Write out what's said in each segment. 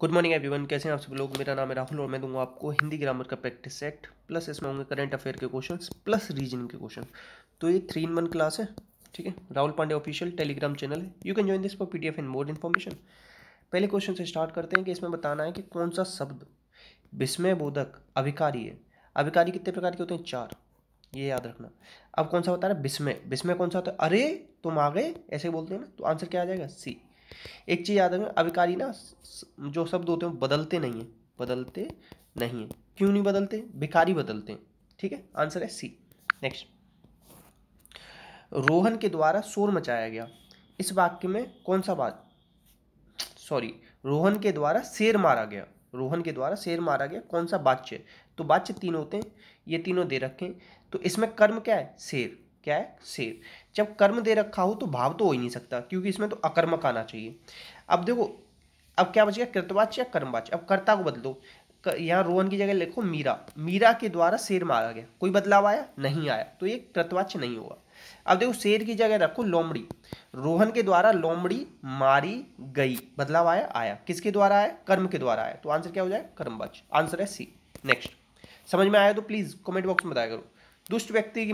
good morning everyone कैसे हैं आप सब लोग मेरा नाम है राहुल और मैं दूंगा आपको हिंदी ग्रामर का प्रैक्टिस सेट प्लस इसमें होंगे करंट अफेयर के क्वेश्चन प्लस रीजनिंग के क्वेश्चन तो ये थ्री इन वन क्लास है ठीक है Rahul Pandey official Telegram channel है you can join this for P D F and more information पहले क्वेश्चन से स्टार्ट करते हैं कि इसमें बताना है कि कौन सा शब्द विस्मय बोधक अभिकारी है अभिकारी कितने प्रकार के होते हैं चार ये याद रखना अब कौन सा बता रहा है विस्मय विस्मय कौन सा होता है अरे तुम आ गए ऐसे बोलते हैं ना तो आंसर क्या आ जाएगा सी एक चीज़ याद रखें अभिकारी ना जो शब्द होते हैं बदलते नहीं हैं बदलते नहीं हैं क्यों नहीं बदलते भिकारी बदलते हैं ठीक है आंसर है सी नेक्स्ट रोहन के द्वारा शोर मचाया गया इस वाक्य में कौन सा बात सॉरी रोहन के द्वारा शेर मारा गया रोहन के द्वारा शेर मारा गया कौन सा वाच्य तो वाच्य तीन होते हैं ये तीनों दे रखें तो इसमें कर्म क्या है शेर क्या है शेर जब कर्म दे रखा हो तो भाव तो हो ही नहीं सकता क्योंकि इसमें तो अकर्मक आना चाहिए अब देखो अब क्या बचेगा कृतवाच या कर्मवाच अब कर्ता को बदलो यहाँ रोहन की जगह लिखो मीरा मीरा के द्वारा शेर मारा गया कोई बदलाव आया नहीं आया तो ये कृतवाच नहीं होगा अब देखो शेर की जगह रखो लोमड़ी रोहन के द्वारा लोमड़ी मारी गई बदलाव आया आया किसके द्वारा आया कर्म के द्वारा आया तो आंसर क्या हो जाए कर्मवाच आंसर है सी नेक्स्ट समझ में आया तो प्लीज़ कमेंट बॉक्स में बताया करो दुष्ट व्यक्ति की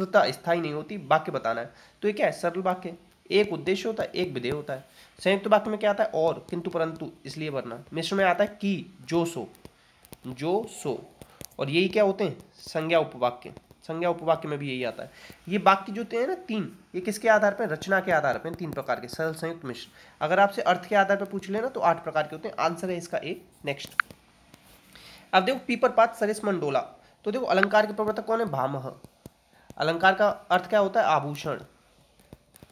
तथा स्थायी नहीं होती वाक्य बताना है तो ये क्या है सरल वाक्य एक उद्देश्य होता है एक विधेय होता है संयुक्त वाक्य में क्या आता है और किंतु परंतु इसलिए वरना मिश्र में आता है कि जो सो जो सो और यही क्या होते हैं संज्ञा उपवाक्य संज्ञा उपवाक्य में भी यही आता है ये वाक्य जो होते हैं ना तीन ये किसके आधार पर रचना के आधार पर तीन प्रकार के सरल संयुक्त मिश्र अगर आपसे अर्थ के आधार पर पूछ लेना तो आठ प्रकार के होते हैं आंसर है इसका एक नेक्स्ट अब देखो पीपर पात सरिस मंडोला तो देखो अलंकार के प्रवर्तक कौन है भामह अलंकार का अर्थ क्या होता है आभूषण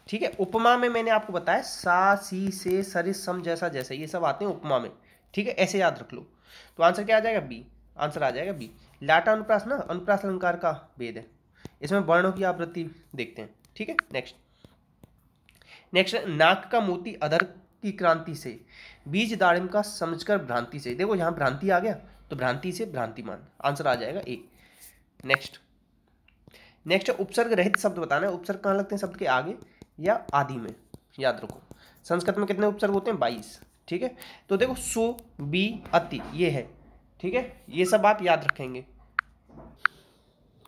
ठीक है उपमा में मैंने आपको बताया सा सी से सरिस सम जैसा जैसा ये सब आते हैं उपमा में ठीक है ऐसे याद रख लो तो आंसर क्या आ जाएगा बी आंसर आ जाएगा बी लाटा अनुप्रास ना अनुप्रास अलंकार का भेद है इसमें वर्णों की आवृत्ति देखते हैं ठीक है नेक्स्ट नेक्स्ट नाक का मोती अधर की क्रांति से बीज दाड़िम का समझकर भ्रांति से देखो यहां भ्रांति आ गया तो भ्रांति से भ्रांतिमान आंसर आ जाएगा ए नेक्स्ट नेक्स्ट है उपसर्ग रहित शब्द बताना है उपसर्ग कहाँ लगते हैं शब्द के आगे या आदि में याद रखो संस्कृत में कितने उपसर्ग होते हैं बाईस ठीक है तो देखो सो बी अति ये है ठीक है ये सब आप याद रखेंगे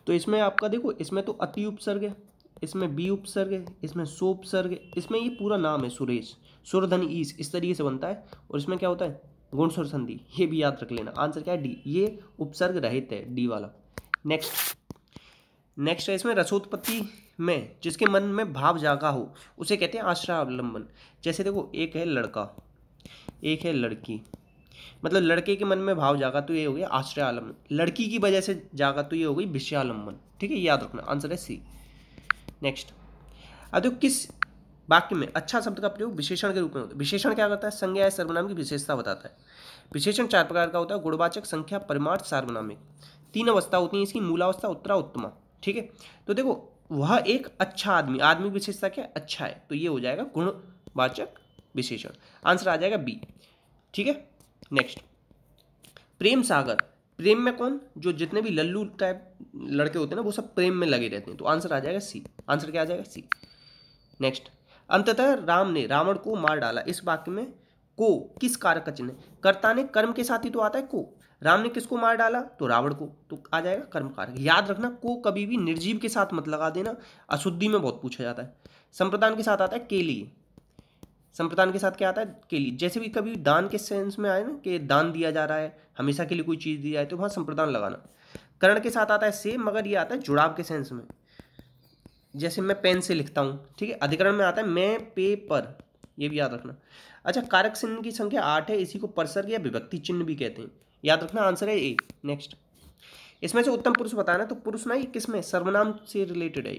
तो इसमें आपका देखो इसमें तो अति उपसर्ग है इसमें बी उपसर्ग है इसमें सो उपसर्ग है इसमें ये पूरा नाम है सुरेश सुरधन ईस इस तरीके से बनता है और इसमें क्या होता है गुणसुर संधि ये भी याद रख लेना आंसर क्या है डी ये उपसर्ग रहित है डी वाला नेक्स्ट नेक्स्ट है इसमें रसोत्पत्ति में जिसके मन में भाव जागा हो उसे कहते हैं आश्रावलंबन जैसे देखो एक है लड़का एक है लड़की मतलब लड़के के मन में भाव जागा तो ये हो गया आश्रय आलम्बन लड़की की वजह से जागा तो ये हो गई विषयालंबन ठीक है याद रखना आंसर है सी नेक्स्ट अब देखो किस वाक्य में अच्छा शब्द का प्रयोग विशेषण के रूप में होता है विशेषण क्या करता है संज्ञा या सर्वनाम की विशेषता बताता है विशेषण चार प्रकार का होता है गुणवाचक संख्या परिमार्थ सार्वनामिक तीन अवस्था होती है इसकी मूलावस्था उत्तरा उत्तमा ठीक है तो देखो वह एक अच्छा आदमी आदमी विशेषता क्या अच्छा है तो ये हो जाएगा गुणवाचक विशेषण आंसर आ जाएगा बी ठीक है नेक्स्ट प्रेम सागर प्रेम में कौन जो जितने भी लल्लू टाइप लड़के होते हैं ना वो सब प्रेम में लगे रहते हैं तो आंसर आ जाएगा सी आंसर क्या आ जाएगा सी नेक्स्ट अंततः राम ने रावण को मार डाला इस वाक्य में को किस कारक का चिन्ह कर्ता ने कर्म के साथ ही तो आता है को राम ने किसको मार डाला तो रावण को तो आ जाएगा कर्मकारक याद रखना को कभी भी निर्जीव के साथ मत लगा देना अशुद्धि में बहुत पूछा जाता है संप्रदान के साथ आता है के लिए संप्रदान के साथ क्या आता है के लिए जैसे भी कभी दान के सेंस में आए ना कि दान दिया जा रहा है हमेशा के लिए कोई चीज़ दी जाए तो वहां संप्रदान लगाना करण के साथ आता है से मगर ये आता है जुड़ाव के सेंस में जैसे मैं पेन से लिखता हूँ ठीक है अधिकरण में आता है मैं पे पर ये भी याद रखना अच्छा कारक चिन्ह की संख्या आठ है इसी को परसर्ग या विभक्ति चिन्ह भी कहते हैं याद रखना आंसर है ए नेक्स्ट इसमें से उत्तम पुरुष बताना तो पुरुष ना ये किसमें सर्वनाम से रिलेटेड है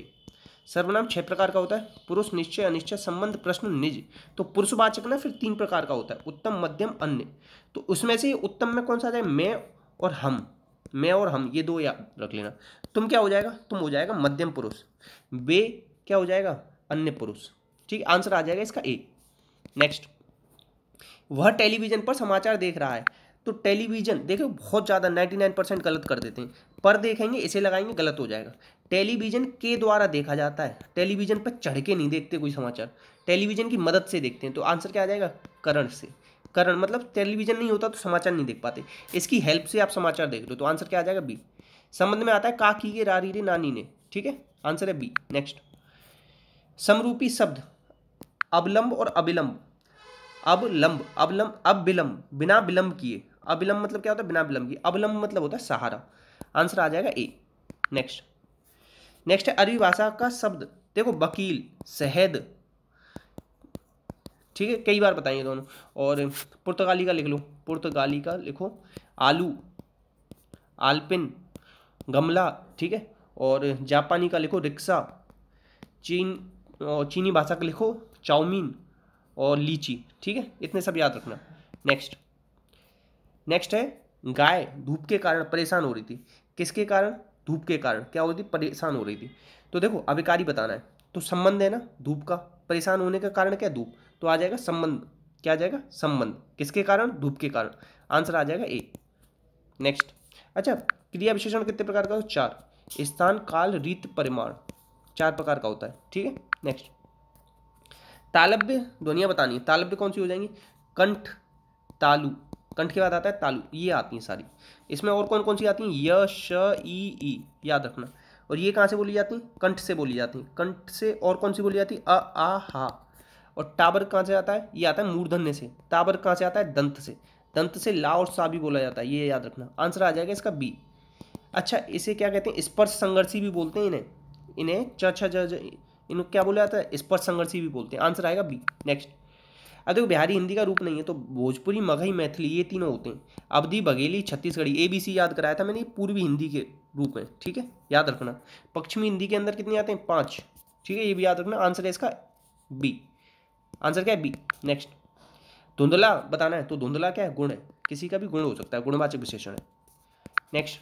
सर्वनाम छह प्रकार का होता है पुरुष निश्चय अनिश्चय संबंध प्रश्न निज तो पुरुषवाचक ना फिर तीन प्रकार का होता है उत्तम मध्यम अन्य तो उसमें से उत्तम में कौन सा आ जाए मैं और हम मैं और हम ये दो याद रख लेना तुम क्या हो जाएगा तुम हो जाएगा मध्यम पुरुष वे क्या हो जाएगा अन्य पुरुष ठीक आंसर आ जाएगा इसका ए नेक्स्ट वह टेलीविजन पर समाचार देख रहा है तो टेलीविज़न देखो बहुत ज़्यादा नाइन्टी नाइन परसेंट गलत कर देते हैं पर देखेंगे इसे लगाएंगे गलत हो जाएगा टेलीविज़न के द्वारा देखा जाता है टेलीविज़न पर चढ़ के नहीं देखते कोई समाचार टेलीविज़न की मदद से देखते हैं तो आंसर क्या आ जाएगा करण से करण मतलब टेलीविज़न नहीं होता तो समाचार नहीं देख पाते इसकी हेल्प से आप समाचार देख लो तो आंसर क्या आ जाएगा बी संबंध में आता है काकी की रारी रे नानी ने ठीक है आंसर है बी नेक्स्ट समरूपी शब्द अवलंब और अविलंब अब लंब अब विलंब बिना विलंब किए अविलंब मतलब क्या होता है बिना विलंब की अविलंब मतलब होता है सहारा आंसर आ जाएगा ए नेक्स्ट नेक्स्ट है अरबी भाषा का शब्द देखो वकील शहद ठीक है कई बार बताएंगे दोनों और पुर्तगाली का लिख लो पुर्तगाली का लिखो आलू आलपिन गमला ठीक है और जापानी का लिखो रिक्शा चीन और चीनी भाषा का लिखो चाउमीन और लीची ठीक है इतने सब याद रखना नेक्स्ट नेक्स्ट है गाय धूप के कारण परेशान हो रही थी किसके कारण धूप के कारण क्या हो रही थी परेशान हो रही थी तो देखो अभिकारी बताना है तो संबंध है ना धूप का परेशान होने का कारण क्या धूप तो आ जाएगा संबंध क्या आ जाएगा संबंध किसके कारण धूप के कारण आंसर आ जाएगा ए नेक्स्ट अच्छा क्रिया विशेषण कितने प्रकार का हो चार स्थान काल रीत परिमाण चार प्रकार का होता है ठीक है नेक्स्ट तालब्य ध्वनिया बतानी है तालब्य कौन सी हो जाएंगी कंठ तालु कंठ के बाद आता है तालु ये आती हैं सारी इसमें और कौन कौन सी आती हैं य श ई ई याद रखना और ये कहाँ से बोली जाती हैं कंठ से बोली जाती हैं कंठ से और कौन सी बोली जाती है अ आ हा और टाबर कहाँ से आता है ये आता है मूर्धन्य से टाबर कहाँ से आता है दंत से दंत से ला और सा भी बोला जाता है ये याद रखना आंसर आ जाएगा इसका बी अच्छा इसे क्या कहते हैं स्पर्श संघर्षी भी बोलते हैं इन्हें इन्हें च छ इनको क्या बोला जाता है स्पर्श संघर्षी भी बोलते हैं आंसर आएगा बी नेक्स्ट अब देखो बिहारी हिंदी का रूप नहीं है तो भोजपुरी मगही मैथिली ये तीनों होते हैं Awadhi Bagheli Chhattisgarhi A B C याद कराया था मैंने पूर्वी हिंदी के रूप में ठीक है याद रखना पश्चिमी हिंदी के अंदर कितने आते हैं पाँच ठीक है ये भी याद रखना आंसर है इसका बी आंसर क्या है बी नेक्स्ट धुंधला बताना है तो धुंधला क्या है गुण है किसी का भी गुण हो सकता है गुणवाचक विशेषण है नेक्स्ट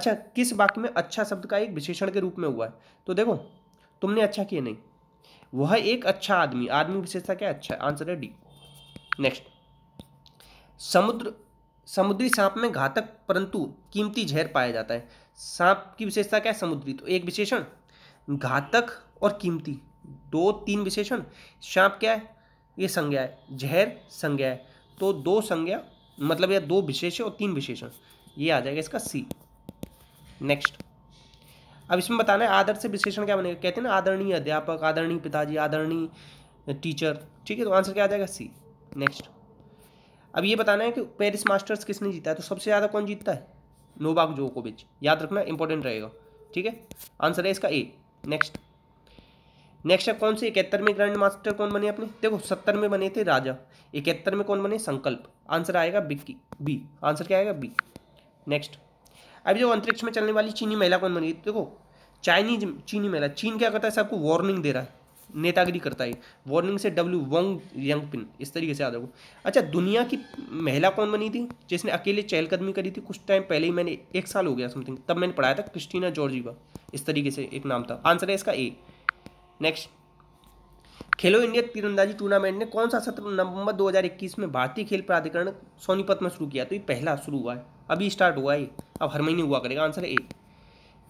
अच्छा किस वाक्य में अच्छा शब्द का एक विशेषण के रूप में हुआ है तो देखो तुमने अच्छा किया नहीं वह एक अच्छा आदमी आदमी विशेषता क्या अच्छा आंसर है डी नेक्स्ट समुद्र समुद्री सांप में घातक परंतु कीमती जहर पाया जाता है सांप की विशेषता क्या है समुद्री तो एक विशेषण घातक और कीमती दो तीन विशेषण सांप क्या है ये संज्ञा है जहर संज्ञा है तो दो संज्ञा मतलब या दो विशेष और तीन विशेषण ये आ जाएगा इसका सी नेक्स्ट अब इसमें बताना है आदर से विशेषण क्या बनेगा कहते हैं ना आदरणीय अध्यापक आदरणीय पिताजी आदरणीय टीचर ठीक है तो आंसर क्या आ जाएगा सी नेक्स्ट अब ये बताना है कि पेरिस मास्टर्स किसने जीता है तो सबसे ज़्यादा कौन जीतता है को जोकोविच याद रखना इंपॉर्टेंट रहेगा ठीक है आंसर है इसका ए नेक्स्ट नेक्स्ट है कौन से इकहत्तरवें ग्रैंड मास्टर कौन बने अपने देखो सत्तर में बने थे राजा इकहत्तर में कौन बने संकल्प आंसर आएगा बिक्की बी आंसर क्या आएगा बी नेक्स्ट अभी जो अंतरिक्ष में चलने वाली चीनी महिला कौन बनी देखो चाइनीज चीनी महिला चीन क्या करता है सबको वार्निंग दे रहा है नेतागिरी करता है वार्निंग से डब्ल्यू वोंग यंग पिन इस तरीके से याद रखो अच्छा दुनिया की महिला कौन बनी थी जिसने अकेले चहलकदमी करी थी कुछ टाइम पहले ही मैंने एक साल हो गया समथिंग तब मैंने पढ़ाया था क्रिस्टीना जॉर्जीवा इस तरीके से एक नाम था आंसर है इसका ए नेक्स्ट खेलो इंडिया तीरंदाजी टूर्नामेंट ने कौन सा सत्र नवंबर 2021 में भारतीय खेल प्राधिकरण सोनीपत में शुरू किया तो ये पहला शुरू हुआ है अभी स्टार्ट हुआ है अब हर महीने हुआ करेगा आंसर ए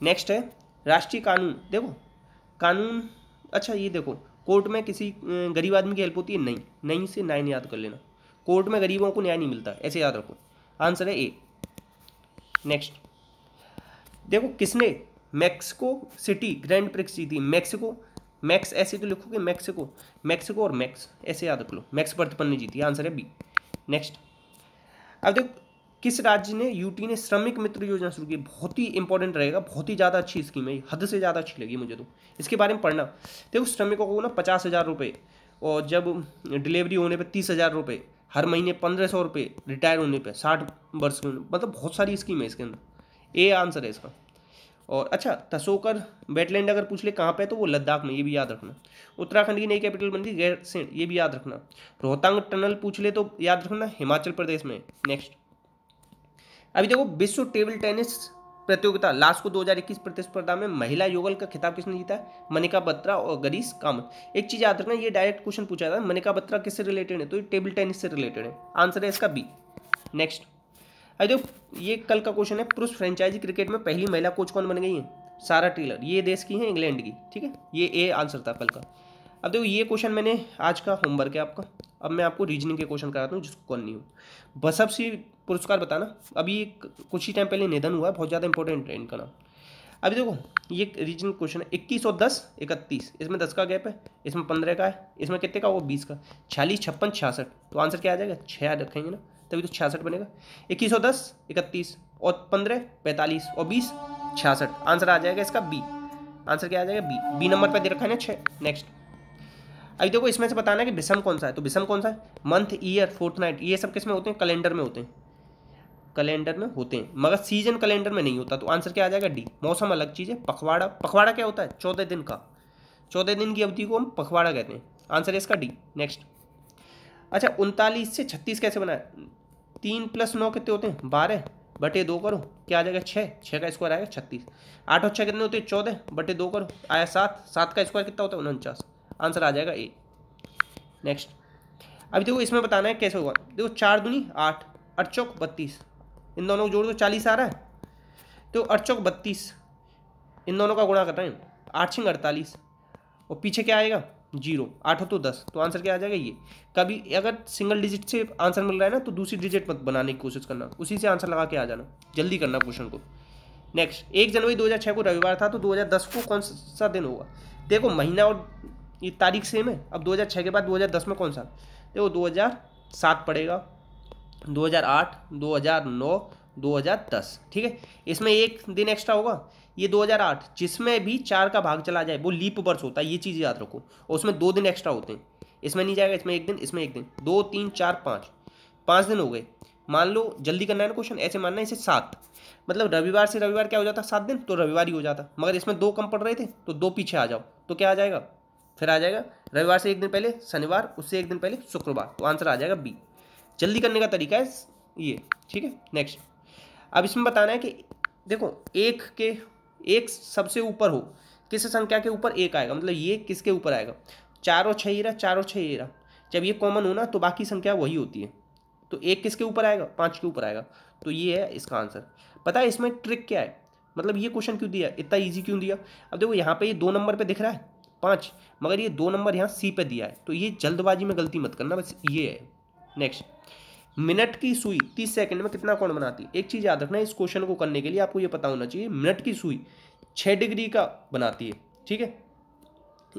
नेक्स्ट है राष्ट्रीय कानून देखो कानून अच्छा ये देखो कोर्ट में किसी गरीब आदमी की हेल्प होती है नहीं नहीं से नाइन याद कर लेना कोर्ट में गरीबों को न्याय नहीं मिलता ऐसे याद रखो आंसर है ए नेक्स्ट देखो किसने मैक्सिको सिटी ग्रैंड प्रिक्स जीती मैक्सिको मैक्स ऐसे तो लिखोगे मैक्सिको मैक्सिको और मैक्स ऐसे याद रख लो मैक्स पर ने जीती आंसर है बी नेक्स्ट अब देखो किस राज्य ने यूटी ने श्रमिक मित्र योजना शुरू की बहुत ही इंपॉर्टेंट रहेगा बहुत ही ज़्यादा अच्छी स्कीम है हद से ज़्यादा अच्छी लगी मुझे तो इसके बारे में पढ़ना देखो श्रमिकों को ना पचास हज़ार रुपये और जब डिलीवरी होने पर तीस हज़ार रुपये हर महीने पंद्रह सौ रुपये रिटायर होने पर साठ वर्ष के मतलब बहुत सारी स्कीम है इसके अंदर ए आंसर है इसका और अच्छा तसोकर वेटलैंड अगर पूछ ले कहाँ पे तो वो लद्दाख में ये भी याद रखना उत्तराखंड की नई कैपिटल बनती गैरसेंड ये भी याद रखना रोहतांग टनल पूछ ले तो याद रखना हिमाचल प्रदेश में नेक्स्ट अभी देखो विश्व टेबल टेनिस प्रतियोगिता लास्ट को 2021 प्रतिस्पर्धा में महिला युगल का खिताब किसने जीता है मनिका बत्रा और गरीश कामत एक चीज याद रखना ये डायरेक्ट क्वेश्चन पूछा था मनिका बत्रा किससे रिलेटेड है तो ये टेबल टेनिस से रिलेटेड है आंसर है इसका बी नेक्स्ट अरे देखो ये कल का क्वेश्चन है पुरुष फ्रेंचाइजी क्रिकेट में पहली महिला कोच कौन बन गई है सारा टेलर ये देश की है इंग्लैंड की ठीक है ये ए आंसर था कल का अब देखो ये क्वेश्चन मैंने आज का होमवर्क है आपका अब मैं आपको रीजनिंग के क्वेश्चन कराता हूँ जिसको करनी हो बसब सी पुरस्कार बताना अभी कुछ ही टाइम पहले निधन हुआ है बहुत ज़्यादा इंपॉर्टेंट है इनका नाम अभी देखो ये रीजनिंग क्वेश्चन है इक्कीस और दस इकतीस इसमें दस का गैप है इसमें पंद्रह का है इसमें कितने का वो बीस का छियालीस छप्पन छियासठ तो आंसर क्या आ जाएगा छः रखेंगे ना तभी तो छियासठ बनेगा इक्कीस और दस इकतीस और पंद्रह पैंतालीस और बीस छियासठ आंसर आ जाएगा इसका बी आंसर क्या आ जाएगा बी बी नंबर पर दे रखा है ना छः नेक्स्ट अभी देखो इसमें से बताना है कि विषम कौन सा है तो विषम कौन सा है मंथ ईयर फोर्थ नाइट ये सब किस में होते हैं कैलेंडर में होते हैं कैलेंडर में होते हैं मगर सीजन कैलेंडर में नहीं होता तो आंसर क्या आ जाएगा डी मौसम अलग चीज़ है पखवाड़ा पखवाड़ा क्या होता है चौदह दिन का चौदह दिन की अवधि को हम पखवाड़ा कहते हैं आंसर है इसका डी नेक्स्ट अच्छा उनतालीस से छत्तीस कैसे बनाए तीन प्लस नौ कितने होते हैं बारह बटे दो करो क्या आ जाएगा छः छः का स्क्वायर आएगा छत्तीस आठ और छः कितने होते हैं चौदह बटे दो करो आया सात सात का स्क्वायर कितना होता है उनचास आंसर आ जाएगा ए नेक्स्ट अभी देखो इसमें बताना है कैसे होगा देखो चार दूनी आठ अठ चौक बत्तीस इन दोनों को जोड़ दो चालीस आ रहा है तो अठ चौक बत्तीस इन दोनों का गुणा कर रहे हैं आठ छिंग अड़तालीस और पीछे क्या आएगा जीरो आठ तो दस तो आंसर क्या आ जाएगा ये कभी अगर सिंगल डिजिट से आंसर मिल रहा है ना तो दूसरी डिजिट मत बनाने की कोशिश करना उसी से आंसर लगा के आ जाना जल्दी करना क्वेश्चन को नेक्स्ट एक जनवरी 2006 को रविवार था तो 2010 को कौन सा दिन होगा देखो महीना और ये तारीख सेम है अब 2006 के बाद 2010 में कौन सा देखो 2007 पड़ेगा 2008 2009 2010 ठीक है इसमें एक दिन एक्स्ट्रा होगा ये 2008 जिसमें भी चार का भाग चला जाए वो लीप वर्ष होता है ये चीज़ याद रखो और उसमें दो दिन एक्स्ट्रा होते हैं इसमें नहीं जाएगा इसमें एक दिन इसमें एक दिन दो तीन चार पाँच पाँच दिन हो गए मान लो जल्दी करना है ना क्वेश्चन ऐसे मानना है इसे सात मतलब रविवार से रविवार क्या हो जाता सात दिन तो रविवार ही हो जाता मगर इसमें दो कम पड़ रहे थे तो दो पीछे आ जाओ तो क्या आ जाएगा फिर आ जाएगा रविवार से एक दिन पहले शनिवार उससे एक दिन पहले शुक्रवार तो आंसर आ जाएगा बी जल्दी करने का तरीका है ये ठीक है नेक्स्ट अब इसमें बताना है कि देखो एक के एक सबसे ऊपर हो किस संख्या के ऊपर एक आएगा मतलब ये किसके ऊपर आएगा चार और छः रहा चार और छः रहा जब ये कॉमन हो ना तो बाकी संख्या वही होती है तो एक किसके ऊपर आएगा पाँच के ऊपर आएगा तो ये है इसका आंसर पता है इसमें ट्रिक क्या है मतलब ये क्वेश्चन क्यों दिया इतना ईजी क्यों दिया अब देखो यहाँ पर ये दो नंबर पर दिख रहा है पाँच मगर ये दो नंबर यहाँ सी पे दिया है तो ये जल्दबाजी में गलती मत करना बस ये है नेक्स्ट मिनट की सुई तीस सेकंड में कितना कोण बनाती है एक चीज़ याद रखना इस क्वेश्चन को करने के लिए आपको ये पता होना चाहिए मिनट की सुई छः डिग्री का बनाती है ठीक है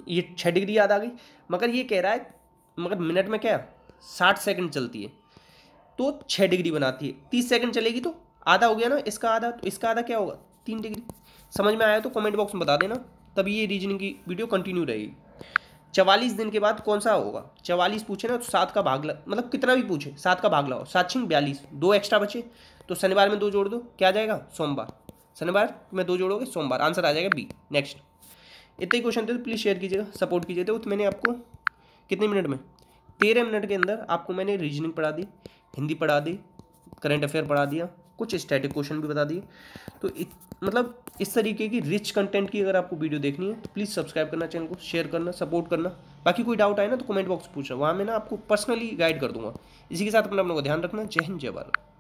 ये छः डिग्री याद आ गई मगर ये कह रहा है मगर मिनट में क्या साठ सेकेंड चलती है तो छः डिग्री बनाती है तीस सेकेंड चलेगी तो आधा हो गया ना इसका आधा तो इसका आधा क्या होगा तीन डिग्री समझ में आया तो कमेंट बॉक्स में बता देना तब ये रीजनिंग की वीडियो कंटिन्यू रहेगी चवालीस दिन के बाद कौन सा होगा चवालीस पूछे ना तो सात का भाग लग मतलब कितना भी पूछे सात का भाग लगाओ सात छिंग बयालीस दो एक्स्ट्रा बचे तो शनिवार में दो जोड़ दो क्या आ जाएगा सोमवार शनिवार में दो जोड़ोगे सोमवार आंसर आ जाएगा बी नेक्स्ट इतने क्वेश्चन थे तो प्लीज़ शेयर कीजिएगा सपोर्ट कीजिए तो मैंने आपको कितने मिनट में तेरह मिनट के अंदर आपको मैंने रीजनिंग पढ़ा दी हिंदी पढ़ा दी करंट अफेयर पढ़ा दिया कुछ स्टैटिक क्वेश्चन भी बता दिए तो इत, मतलब इस तरीके की रिच कंटेंट की अगर आपको वीडियो देखनी है तो प्लीज़ सब्सक्राइब करना चैनल को शेयर करना सपोर्ट करना बाकी कोई डाउट आए ना तो कमेंट बॉक्स पूछना वहाँ मैं ना आपको पर्सनली गाइड कर दूंगा इसी के साथ अपने अपनों को ध्यान रखना जय हिंद जय भारत